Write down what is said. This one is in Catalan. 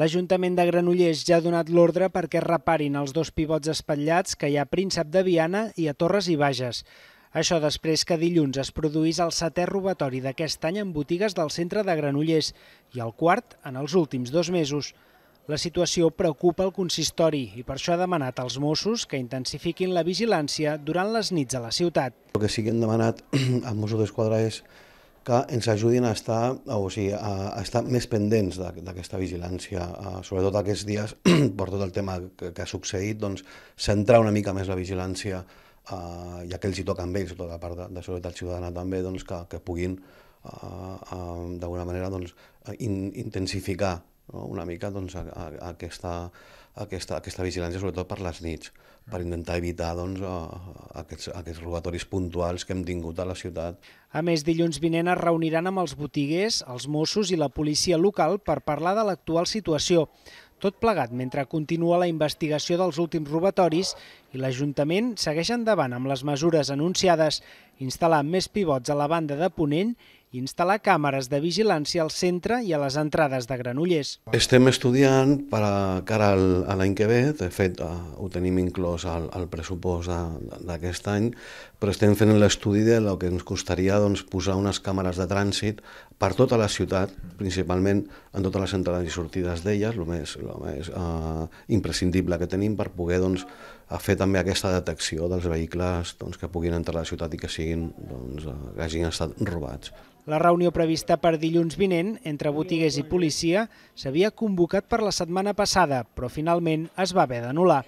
L'Ajuntament de Granollers ja ha donat l'ordre perquè reparin els dos pivots espatllats que hi ha a Príncep de Viana i a Torres i Bages. Això després que dilluns es produís el setè robatori d'aquest any en botigues del centre de Granollers i el quart en els últims dos mesos. La situació preocupa el consistori i per això ha demanat als Mossos que intensifiquin la vigilància durant les nits a la ciutat. El que sí que hem demanat als Mossos d'Esquadra és que ens ajudin a estar, o sigui, a, a estar més pendents d'aquesta vigilància, sobretot aquests dies, per tot el tema que, que ha succeït, doncs, centrar una mica més la vigilància, eh, ja que els hi toca amb ells, tota la part de, de seguretat ciutadana també, doncs, que, que puguin eh, eh, d'alguna manera doncs, in, intensificar no? una mica doncs, a, a, a aquesta, a aquesta, aquesta vigilància, sobretot per les nits, per intentar evitar doncs, aquests, aquests robatoris puntuals que hem tingut a la ciutat. A més, dilluns vinent es reuniran amb els botiguers, els Mossos i la policia local per parlar de l'actual situació. Tot plegat mentre continua la investigació dels últims robatoris i l'Ajuntament segueix endavant amb les mesures anunciades, instal·lant més pivots a la banda de Ponent i instal·lar càmeres de vigilància al centre i a les entrades de Granollers. Estem estudiant per a cara al, a l'any que ve, de fet eh, ho tenim inclòs al, al pressupost d'aquest any, però estem fent l'estudi de lo que ens costaria doncs, posar unes càmeres de trànsit per tota la ciutat, principalment en totes les entrades i sortides d'elles, el més, lo més eh, imprescindible que tenim per poder doncs, a fer també aquesta detecció dels vehicles doncs, que puguin entrar a la ciutat i que, siguin, doncs, eh, que hagin estat robats. La reunió prevista per dilluns vinent entre botiguers i policia s'havia convocat per la setmana passada, però finalment es va haver d'anul·lar.